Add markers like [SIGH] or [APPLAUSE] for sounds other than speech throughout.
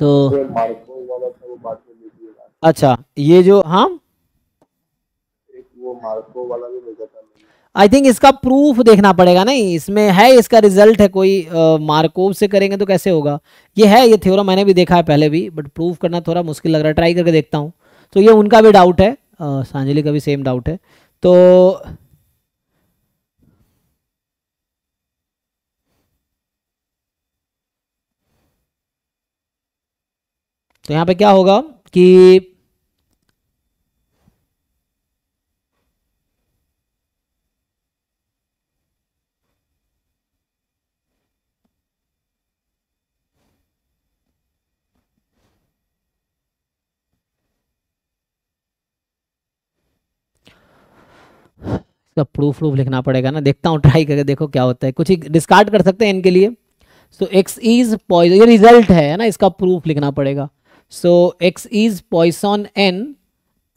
तो अच्छा ये जो हाँ आई थिंक इसका प्रूफ देखना पड़ेगा नहीं इसमें है इसका रिजल्ट है कोई मार्कोव से करेंगे तो कैसे होगा ये है ये थ्योरम मैंने भी देखा है पहले भी बट प्रूफ करना थोड़ा मुश्किल लग रहा है ट्राई करके देखता हूँ तो ये उनका भी डाउट है सांजलि का भी सेम डाउट है तो तो यहां पे क्या होगा कि इसका प्रूफ प्रूफ लिखना पड़ेगा ना देखता हूं ट्राई करके देखो क्या होता है कुछ ही डिस्कार्ड कर सकते हैं इनके लिए सो एक्स इज पॉइजन ये रिजल्ट है ना इसका प्रूफ लिखना पड़ेगा So X is Poisson N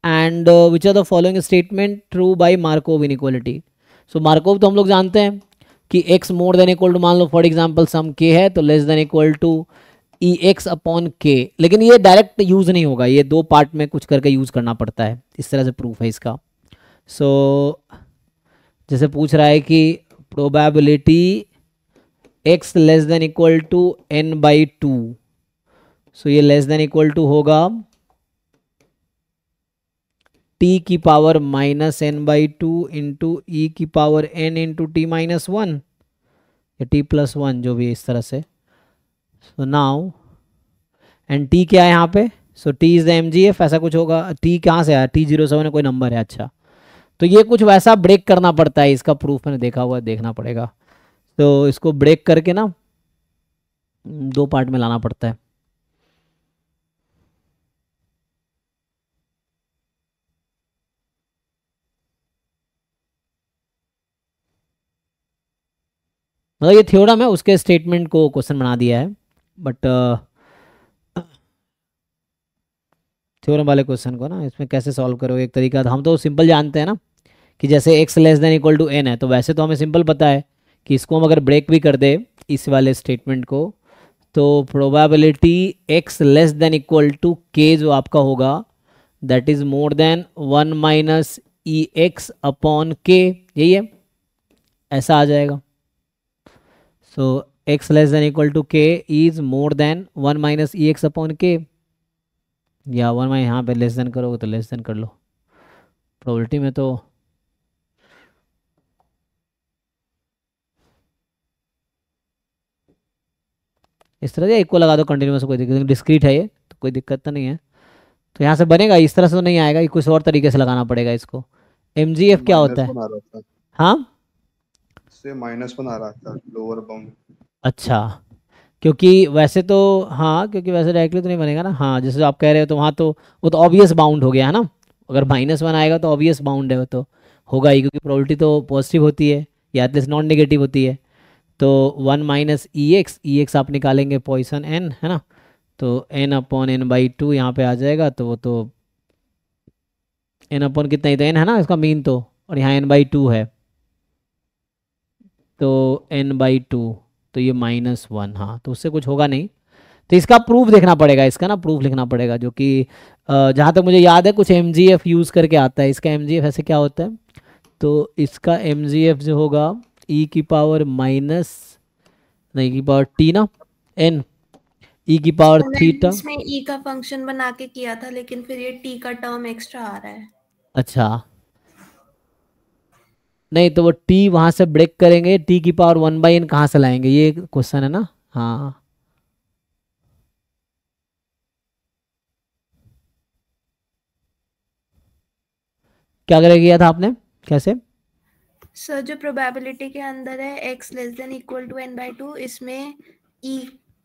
and uh, which are the following statement true by Markov inequality. So Markov to hum log jante hain ki X more than equal to maan lo for example sum K hai to less than equal to E X upon K लेकिन ये direct use नहीं होगा ये दो part में कुछ करके use करना पड़ता है इस तरह से प्रूफ है इसका so, jaise puch raha hai ki probability x less than equal to n by so ये लेस देन इक्वल टू होगा टी की power minus N by two into E की power N into T minus one या T plus one जो भी इस तरह से सो नाउ एंड टी क्या है यहाँ पे so T is the M G F ऐसा कुछ होगा टी कहाँ से आया टी जीरो सेवन कोई नंबर है अच्छा तो ये कुछ वैसा ब्रेक करना पड़ता है इसका प्रूफ मैंने देखा हुआ देखना पड़ेगा तो इसको ब्रेक करके ना दो पार्ट में लाना पड़ता है मतलब ये थ्योरम है उसके स्टेटमेंट को क्वेश्चन बना दिया है बट थ्योरम uh, वाले क्वेश्चन को ना इसमें कैसे सॉल्व करोगे एक तरीका हम तो सिंपल जानते हैं ना कि जैसे X less than equal to N है तो वैसे तो हमें सिंपल पता है कि इसको हम अगर ब्रेक भी कर दे इस वाले स्टेटमेंट को तो probability X less than equal to K जो आपका होगा that is more than one minus E X upon K यही है ऐसा आ जाएगा so X less than equal to K is more than one minus E X upon K या one minus यहाँ पे लेस देन करोगे तो लेस देन कर लो प्रोबलिटी में तो इस तरह से इक्वल लगा दो कंटिन्यूस कोई दिक्कत डिस्क्रीट है ये तो कोई दिक्कत तो नहीं है तो यहाँ से बनेगा इस तरह से तो नहीं आएगा कुछ और तरीके से लगाना पड़ेगा इसको एम क्या होता है हाँ से माइनस वन आ रहा था लोअर बाउंड अच्छा क्योंकि वैसे तो हाँ क्योंकि वैसे डायरेक्टली तो नहीं बनेगा ना हाँ जैसे आप कह रहे हो तो वहाँ तो वो तो ऑब्वियस बाउंड हो गया है ना अगर माइनस वन आएगा तो ऑब्वियस बाउंड है वो तो होगा ही क्योंकि प्रोबेबिलिटी तो पॉजिटिव होती है या एटलीस्ट नॉन नेगेटिव होती है तो one minus E X E X आप निकालेंगे पॉइसन एन है ना तो N upon N by two यहाँ पे आ जाएगा तो वो तो एन अपॉन कितना ही तो एन है ना इसका मीन तो और यहाँ एन बाई टू है तो एन बाई टू तो ये माइनस वन हाँ तो उससे कुछ होगा नहीं तो इसका प्रूफ देखना पड़ेगा इसका ना प्रूफ लिखना पड़ेगा जो कि जहाँ तक मुझे याद है कुछ एम यूज़ करके आता है इसका एम ऐसे क्या होता है तो इसका एम जो होगा e की पावर माइनस नहीं की पावर टी ना एन e की पावर तो थीटा इसमें e का फंक्शन बना के किया था लेकिन फिर ये t का टर्म एक्स्ट्रा आ रहा है अच्छा नहीं तो वो टी वहाँ से ब्रेक करेंगे टी की पावर वन बाई एन कहाँ से लाएंगे ये क्वेश्चन है ना हाँ क्या कर किया था आपने कैसे सर जो प्रोबेबिलिटी के अंदर है x less than equal to n by 2, इसमें e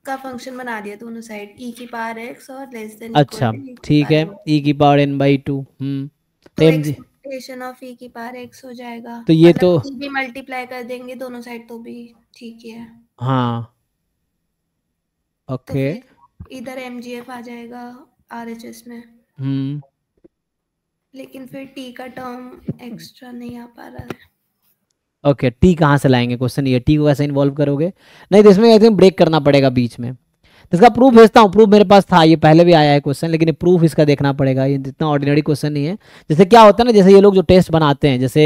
का फंक्शन बना दिया दोनों साइड e की पावर x और less than अच्छा ठीक है e की पावर n by 2, हम्म तो इक्वेशन ऑफ ई की पावर एक्स हो जाएगा तो ये मतलब तो e भी मल्टीप्लाई कर देंगे दोनों साइड तो भी ठीक ही है हाँ ओके तो इधर एमजीएफ आ जाएगा आरएचएस में हम्म लेकिन फिर टी का टर्म एक्स्ट्रा नहीं आ पा रहा है ओके okay, टी कहाँ से लाएंगे क्वेश्चन ये टी को कैसे इन्वॉल्व करोगे नहीं तो इसमें आई थिंक ब्रेक करना पड़ेगा बीच में इसका प्रूफ भेजता हूँ प्रूफ मेरे पास था ये पहले भी आया है क्वेश्चन लेकिन प्रूफ इसका देखना पड़ेगा ये इतना ऑर्डिनरी क्वेश्चन नहीं है जैसे क्या होता है ना जैसे ये लोग जो टेस्ट बनाते हैं जैसे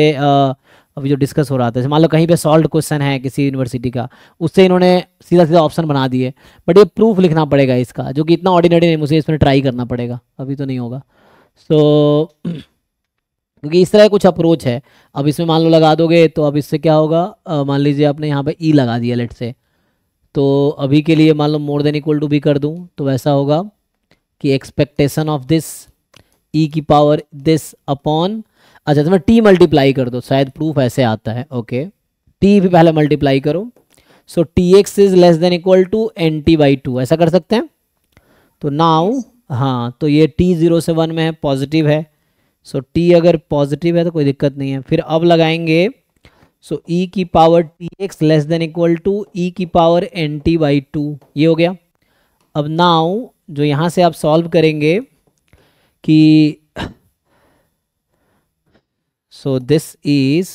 अभी जो डिस्कस हो रहा था जैसे मान लो कहीं पे सॉल्व क्वेश्चन है किसी यूनिवर्सिटी का उससे इन्होंने सीधा सीधा ऑप्शन बना दिए बट ये प्रूफ लिखना पड़ेगा इसका जो कि इतना ऑर्डिनरी नहीं मुझे इसमें ट्राई करना पड़ेगा अभी तो नहीं होगा सो so, क्योंकि इस तरह कुछ अप्रोच है अब इसमें मान लो लगा दोगे तो अब इससे क्या होगा मान लीजिए आपने यहाँ पे ई e लगा दिया लेट से तो अभी के लिए मान लो मोर देन इक्वल टू भी कर दूँ तो वैसा होगा कि एक्सपेक्टेशन ऑफ दिस ई की पावर दिस अपॉन अच्छा तुम्हें टी मल्टीप्लाई कर दो शायद प्रूफ ऐसे आता है ओके टी भी पहले मल्टीप्लाई करो so T X is less than equal to N T by two ऐसा कर सकते हैं तो नाउ हाँ तो ये टी जीरो से वन में है पॉजिटिव है सो so, टी अगर पॉजिटिव है तो कोई दिक्कत नहीं है फिर अब लगाएंगे सो e की power T X less than equal to e की power N T by two ये हो गया अब नाउ जो यहां से आप सॉल्व करेंगे कि so this is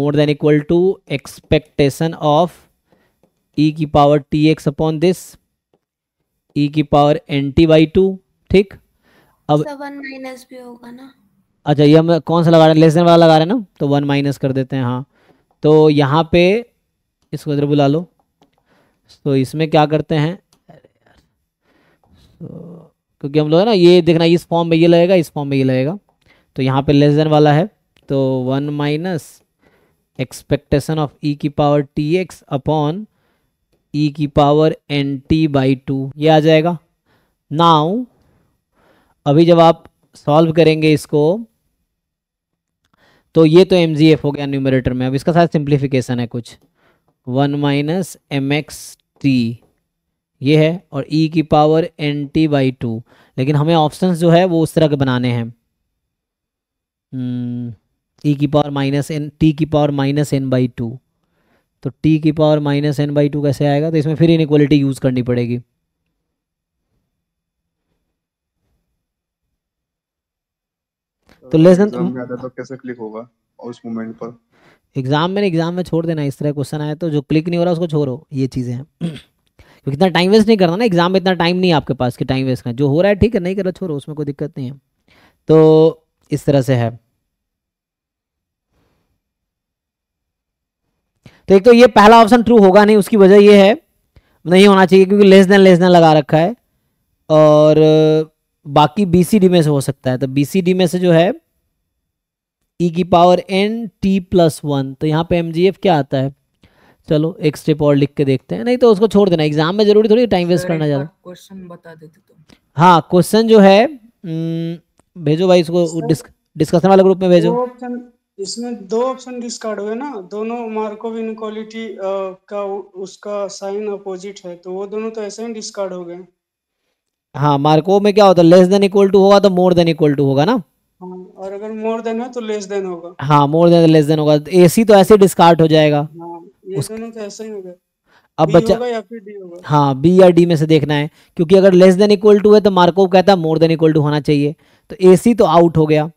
more than equal to expectation of e की power T X upon this e की power N T by two ठीक अब वन माइनस भी होगा ना अच्छा ये हम कौन सा लगा रहे हैं लेस देन वाला लगा रहे हैं ना तो वन माइनस कर देते हैं हाँ तो यहाँ पे इसको इधर बुला लो तो इसमें क्या करते हैं तो, क्योंकि हम लोग है ना ये देखना इस फॉर्म में ये लगेगा इस फॉर्म में ये लगेगा तो यहाँ पे लेस देन वाला है तो one minus expectation of E की power T X upon E की power N T by two ये आ जाएगा नाउ अभी जब आप सॉल्व करेंगे इसको तो ये तो एम हो गया न्यूमरेटर में अब इसका साथ सिंप्लीफिकेशन है कुछ one minus M X T ये है और ई e की power N T by two लेकिन हमें ऑप्शंस जो है वो उस तरह के बनाने हैं हम्म, ई e की पावर माइनस एन टी की power minus N by two तो टी की power minus N by two कैसे आएगा तो इसमें फिर इन यूज़ करनी पड़ेगी तो लेस देन तो कैसे क्लिक होगा उस मोमेंट पर एग्जाम में एग्जाम में छोड़ देना इस तरह क्वेश्चन आया तो जो क्लिक नहीं हो रहा उसको छोड़ो ये चीज़ें हैं [CLEARS THROAT] क्योंकि इतना टाइम वेस्ट नहीं करना ना एग्जाम में इतना टाइम नहीं आपके पास कि टाइम वेस्ट करना जो हो रहा है ठीक है नहीं कर रहा छोड़ो उसमें कोई दिक्कत नहीं है तो इस तरह से है तो एक तो ये पहला ऑप्शन ट्रू होगा नहीं उसकी वजह यह है नहीं होना चाहिए क्योंकि लेस देन लेस देन लगा रखा है और बाकी बीसीडी में से हो सकता है तो बीसीडी में से जो है ई e की power N T plus one तो यहाँ पे एम क्या आता है चलो एक स्टेप और लिख के देखते हैं नहीं तो उसको छोड़ देना एग्जाम में जरूरी थोड़ी टाइम वेस्ट करना ज्यादा क्वेश्चन हाँ, बता देते तो। हाँ क्वेश्चन जो है हम्म, भेजो भाई इसको डिस्कशन वाले ग्रुप में भेजो इसमें दो ऑप्शन डिस्कार्ड हुए ना दोनों मार्कोव इनक्वालिटी का उसका साइन अपोजिट है तो वो दोनों तो ऐसे ही डिस्कार्ड हो गए हाँ मार्को में क्या होता है लेस देन इक्वल टू होगा तो मोर देन इक्वल टू होगा ना हाँ, और अगर मोर देन है तो लेस देन होगा हाँ मोर देन लेस देन होगा ए सी तो ऐसे डिस्कार्ड हो जाएगा हाँ, तो अब बच्चा या फिर डी हाँ बी या डी में से देखना है क्योंकि अगर लेस देन इक्वल टू है तो मार्को कहता है मोर देन इक्वल टू होना चाहिए तो ए सी तो आउट हो गया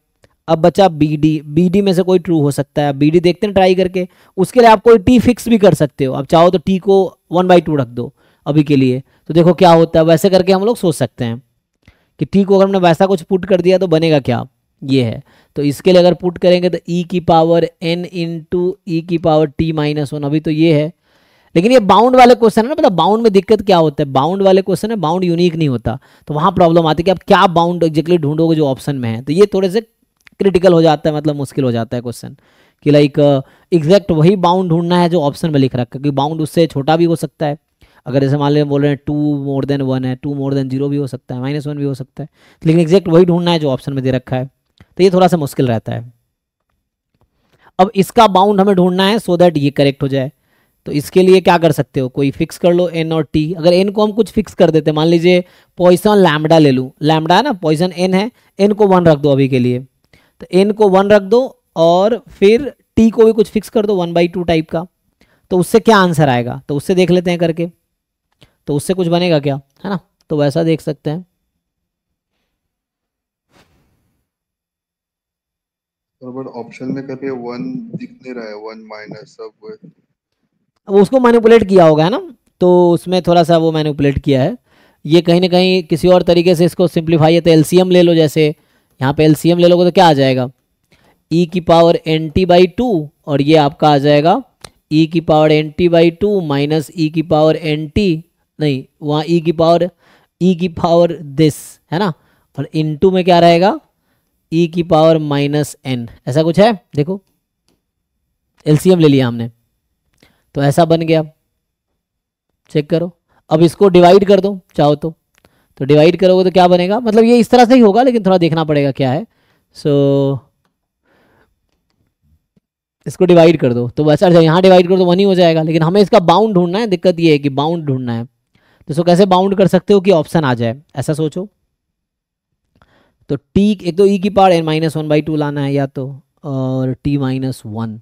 अब बच्चा बी डी बी डी में से कोई ट्रू हो सकता है बी डी देखते हैं ट्राई करके उसके लिए आप कोई टी फिक्स भी कर सकते हो अब चाहो तो टी को वन बाई टू रख दो अभी के लिए तो देखो क्या होता है वैसे करके हम लोग सोच सकते हैं कि ठीक हो अगर हमने वैसा कुछ पुट कर दिया तो बनेगा क्या ये है तो इसके लिए अगर पुट करेंगे तो ई e की power N into E की पावर टी माइनस वन अभी तो ये है लेकिन ये बाउंड वाले क्वेश्चन है ना मतलब बाउंड में दिक्कत क्या होता है बाउंड वाले क्वेश्चन है बाउंड यूनिक नहीं होता तो वहाँ प्रॉब्लम आती है कि आप क्या बाउंड एग्जैक्टली ढूंढोगे जो ऑप्शन में है तो ये थोड़े से क्रिटिकल हो जाता है मतलब मुश्किल हो जाता है क्वेश्चन कि लाइक एग्जैक्ट uh, वही बाउंड ढूंढना है जो ऑप्शन में लिख रखा है क्योंकि बाउंड उससे छोटा भी हो सकता है अगर जैसे मान लें बोल रहे हैं टू मोर देन वन है टू मोर देन जीरो भी हो सकता है माइनस वन भी हो सकता है लेकिन एग्जैक्ट वही ढूंढना है जो ऑप्शन में दे रखा है तो ये थोड़ा सा मुश्किल रहता है अब इसका बाउंड हमें ढूंढना है सो दैट ये करेक्ट हो जाए तो इसके लिए क्या कर सकते हो कोई फिक्स कर लो एन और टी अगर एन को हम कुछ फिक्स कर देते मान लीजिए पॉइसन लैमडा ले लूँ लैमडा है ना पॉइसन एन है एन को वन रख दो अभी के लिए तो एन को वन रख दो और फिर टी को भी कुछ फिक्स कर दो वन बाई टू टाइप का तो उससे क्या आंसर आएगा तो उससे देख लेते हैं करके तो उससे कुछ बनेगा क्या है ना तो वैसा देख सकते हैं ऑप्शन तो में कभी वन दिख नहीं रहा है वन माइनस अब उसको मैनिपुलेट किया होगा है ना तो उसमें थोड़ा सा वो मैनिपुलेट किया है ये कहीं ना कहीं किसी और तरीके से इसको सिंप्लीफाई है तो एलसीएम ले लो जैसे यहाँ पे एलसीएम ले लोगे तो क्या आ जाएगा ई e की power N T by two और ये आपका आ जाएगा ई e की power N T by two minus ई की पावर एन टी नहीं वहाँ ई e की पावर ई e की पावर दिस है ना और इन टू में क्या रहेगा ई e की पावर माइनस एन ऐसा कुछ है देखो एलसीएम ले लिया हमने तो ऐसा बन गया चेक करो अब इसको डिवाइड कर दो चाहो तो तो डिवाइड करोगे तो क्या बनेगा मतलब ये इस तरह से ही होगा लेकिन थोड़ा देखना पड़ेगा क्या है सो so, इसको डिवाइड कर दो तो वैसा अच्छा, यहां डिवाइड कर दो वन ही हो जाएगा लेकिन हमें इसका बाउंड ढूंढना है दिक्कत ये है कि बाउंड ढूंढना है तो इसको कैसे बाउंड कर सकते हो कि ऑप्शन आ जाए ऐसा सोचो तो टी एक तो ई e की power N minus one by two लाना है या तो और टी माइनस वन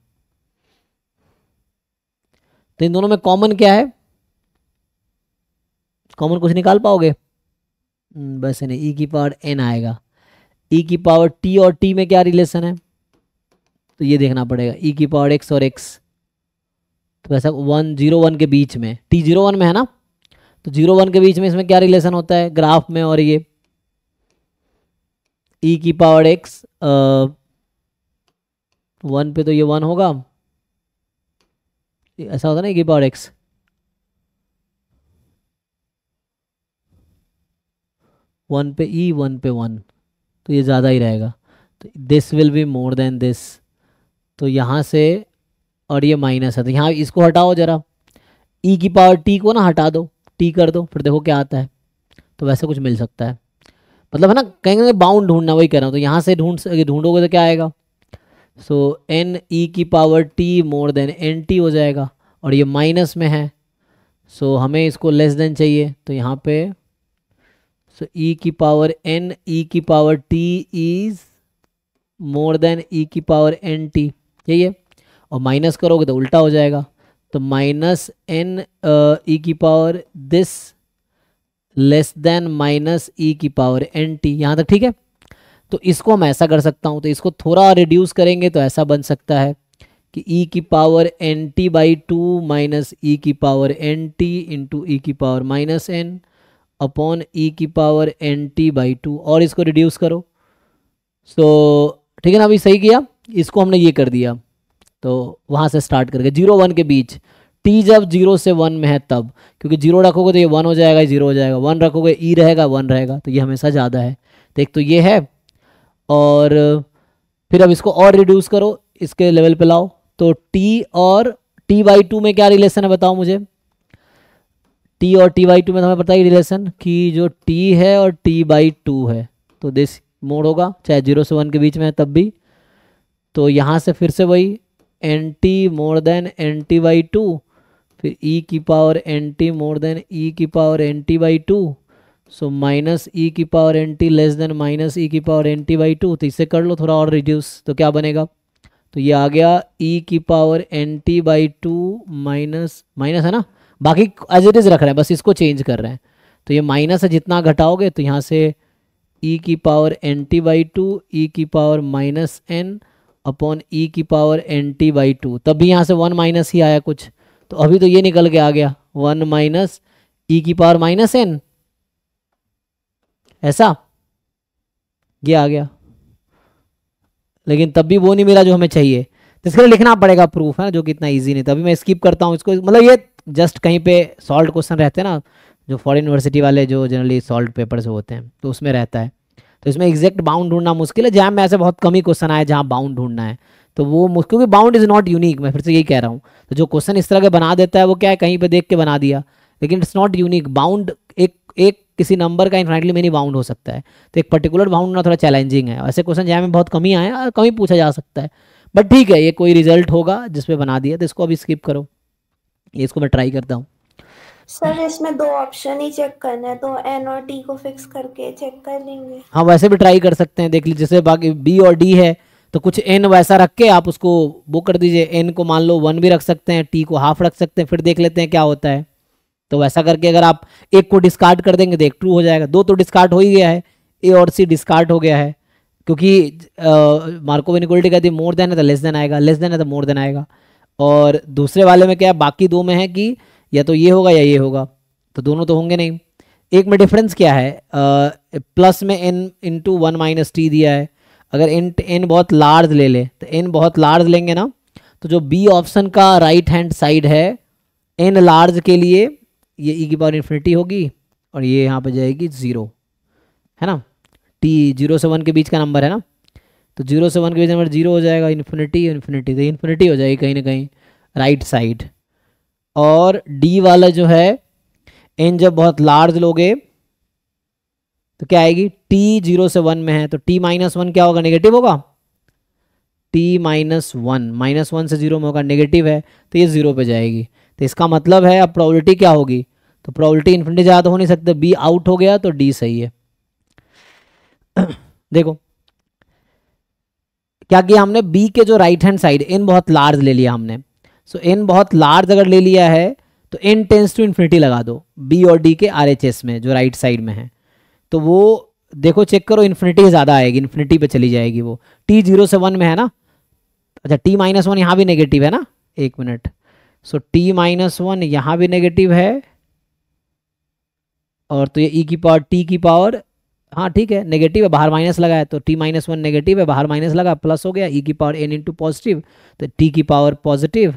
तो इन दोनों में कॉमन क्या है कॉमन कुछ निकाल पाओगे हम्म, बस नहीं ई e e की पावर एन आएगा ई की पावर टी और टी में क्या रिलेशन है तो ये देखना पड़ेगा ई की पावर एक्स और एक्स तो वैसा वन जीरो वन के बीच में टी जीरो वन में है ना तो जीरो वन के बीच में इसमें क्या रिलेशन होता है ग्राफ में और ये ई e की पावर एक्स वन पे तो ये वन होगा ऐसा होता ना ई e की पावर एक्स वन पे ई e, वन पे वन तो ये ज़्यादा ही रहेगा तो this will be more than this तो यहां से और ये माइनस है तो यहां इसको हटाओ ज़रा ई e की पावर टी को ना हटा दो टी कर दो फिर देखो क्या आता है तो वैसे कुछ मिल सकता है मतलब है ना कहेंगे बाउंड ढूंढना वही कह रहा हूँ तो यहाँ से ढूंढ ढूंढोगे तो क्या आएगा सो एन ई की power T more than N T हो जाएगा और ये माइनस में है सो so, हमें इसको लेस देन चाहिए तो यहाँ पे सो so, ई e की पावर एन ई की power T is more than E की पावर एन टी यही है और माइनस करोगे तो उल्टा हो जाएगा तो माइनस एन ई की power this less than minus ई की पावर एन टी यहाँ तक ठीक है तो इसको हम ऐसा कर सकता हूँ तो इसको थोड़ा रिड्यूस करेंगे तो ऐसा बन सकता है कि e की power N T by two minus ई की power N T into E की power minus N upon E की power N T by two और इसको रिड्यूस करो सो so, ठीक है ना अभी सही किया इसको हमने ये कर दिया तो वहाँ से स्टार्ट करके जीरो वन के बीच टी जब जीरो से वन में है तब क्योंकि जीरो रखोगे तो ये वन हो जाएगा जीरो हो जाएगा वन रखोगे ई e रहेगा वन रहेगा तो ये हमेशा ज़्यादा है तो एक तो ये है और फिर अब इसको और रिड्यूस करो इसके लेवल पे लाओ तो टी और टी बाई टू में क्या रिलेशन है बताओ मुझे टी और टी बाई टू में हमें पता ही रिलेशन कि जो टी है और टी बाई टू है तो दिस मोड होगा चाहे जीरो से वन के बीच में है तब भी तो यहाँ से फिर से वही N T more than N T by two फिर ई e की power N T more than E की power N T by two so minus ई की power N T less than minus ई की power N T by two तो इसे कर लो थोड़ा और रिड्यूस तो क्या बनेगा तो ये आ गया ई e की power N T by two minus minus है ना बाकी एज इट इज़ रख रहे हैं बस इसको चेंज कर रहे हैं तो ये माइनस है जितना घटाओगे तो यहाँ से ई e की power N T by two E की power minus N upon E e की power N T by two तब भी यहाँ से वन माइनस ही आया कुछ तो अभी तो ये निकल के आ गया वन माइनस ई की पावर माइनस एन ऐसा ये आ गया लेकिन तब भी वो नहीं मिला जो हमें चाहिए तो इसके लिए लिखना पड़ेगा प्रूफ है ना जो कि इतना ईजी नहीं था अभी मैं स्किप करता हूँ इसको मतलब ये जस्ट कहीं पे सॉल्व क्वेश्चन रहते हैं ना जो फॉरन यूनिवर्सिटी वाले जो जनरली सॉल्व पेपर्स होते हैं तो उसमें रहता है तो इसमें एग्जैक्ट बाउंड ढूंढना मुश्किल है जैम में ऐसे बहुत कम ही क्वेश्चन आए जहाँ बाउंड ढूंढना है तो वो क्योंकि बाउंड इज़ नॉट यूनिक मैं फिर से यही कह रहा हूँ तो जो क्वेश्चन इस तरह के बना देता है वो क्या है कहीं पर देख के बना दिया लेकिन इट्स नॉट यूनिक बाउंड एक एक किसी नंबर का इनफाइनली मेनी बाउंड हो सकता है तो एक पर्टिकुलर बाउंड ना थोड़ा चैलेंजिंग है ऐसे क्वेश्चन जहाँ में बहुत कमी आए और कमी पूछा जा सकता है बट ठीक है ये कोई रिजल्ट होगा जिसपे बना दिया तो इसको अभी स्किप करो ये इसको मैं ट्राई करता हूँ सर इसमें दो ऑप्शन ही चेक करना है तो एन और डी को फिक्स करके चेक कर लेंगे हाँ वैसे भी ट्राई कर सकते हैं देख लीजिए जैसे बाकी बी और डी है तो कुछ एन वैसा रख के आप उसको वो कर दीजिए एन को मान लो वन भी रख सकते हैं टी को हाफ रख सकते हैं फिर देख लेते हैं क्या होता है तो वैसा करके अगर आप एक को डिस्कार्ड कर देंगे देख ट्रू हो जाएगा दो तो डिस्कार्ड हो ही गया है ए और सी डिस्कार्ड हो गया है क्योंकि मार्को इक्वलिटी कहती है मोर देन है तो लेस देन आएगा लेस देन है तो मोर देन आएगा और दूसरे वाले में क्या बाकी दो में है कि या तो ये होगा या ये होगा तो दोनों तो होंगे नहीं एक में डिफरेंस क्या है प्लस uh, में N into one minus T दिया है अगर एन एन बहुत लार्ज ले ले तो एन बहुत लार्ज लेंगे ना तो जो बी ऑप्शन का राइट हैंड साइड है एन लार्ज के लिए ये ई e की पावर इन्फिनिटी होगी और ये यहाँ पे जाएगी ज़ीरो है ना टी जीरो से वन के बीच का नंबर है ना तो जीरो से वन के बीच नंबर जीरो हो जाएगा इन्फिनिटी इन्फिनिटी तो इन्फिनिटी हो जाएगी कहीं ना कहीं राइट साइड और डी वाला जो है एन जब बहुत लार्ज लोगे तो क्या आएगी टी जीरो से वन में है तो टी माइनस वन क्या होगा नेगेटिव होगा T minus one minus one से जीरो में होगा नेगेटिव है तो ये जीरो पे जाएगी तो इसका मतलब है अब प्रोबेबिलिटी क्या होगी तो प्रोबेबिलिटी इन्फिनिटी ज़्यादा हो नहीं सकते बी आउट हो गया तो डी सही है [CLEARS THROAT] देखो क्या किया हमने बी के जो राइट हैंड साइड इन बहुत लार्ज ले लिया हमने सो so, एन बहुत लार्ज अगर ले लिया है तो एन टेंस टू इन्फिनिटी लगा दो बी और डी के आर में जो राइट साइड में है तो वो देखो चेक करो इन्फिनिटी ज़्यादा आएगी इन्फिनिटी पे चली जाएगी वो टी जीरो से वन में है ना अच्छा टी माइनस वन यहाँ भी नेगेटिव है ना एक minute so T minus one यहाँ भी नेगेटिव है और तो ये ई e की पावर टी की पावर हाँ ठीक है नेगेटिव है बाहर माइनस लगा है तो टी माइनस वन नेगेटिव है बाहर माइनस लगा प्लस हो गया ई e की पावर एन इंटू पॉजिटिव तो टी की पावर पॉजिटिव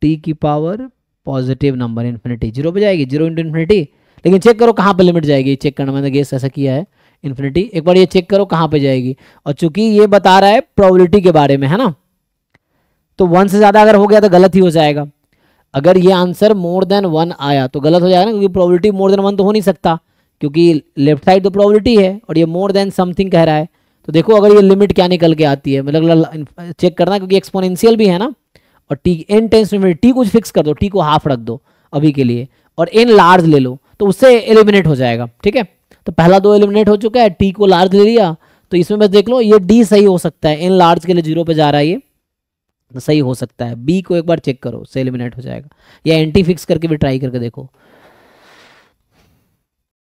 टी की power positive number infinity zero पे जाएगी जीरो इंटू इन्फिनिटी लेकिन चेक करो कहाँ पे लिमिट जाएगी चेक करना मैंने गेस ऐसा किया है इन्फिनिटी एक बार ये चेक करो कहाँ पे जाएगी और चूंकि ये बता रहा है प्रोबेबिलिटी के बारे में है ना तो वन से ज़्यादा अगर हो गया तो गलत ही हो जाएगा अगर ये आंसर मोर देन वन आया तो गलत हो जाएगा ना क्योंकि प्रोबेबिलिटी मोर देन वन तो हो नहीं सकता क्योंकि लेफ्ट साइड तो प्रोबेबिलिटी है और ये मोर देन समथिंग कह रहा है तो देखो अगर ये लिमिट क्या निकल के आती है मतलब चेक करना क्योंकि एक्सपोनेंशियल भी है ना और टी एन टेंस में टी कुछ फिक्स कर दो टी को हाफ रख दो अभी के लिए और एन लार्ज ले लो तो उससे एलिमिनेट हो जाएगा ठीक है तो पहला दो एलिमिनेट हो चुका है टी को लार्ज ले लिया तो इसमें बस देख लो ये डी सही हो सकता है एन लार्ज के लिए जीरो पे जा रहा है ये तो सही हो सकता है बी को एक बार चेक करो से एलिमिनेट हो जाएगा या एंटी फिक्स करके भी ट्राई करके देखो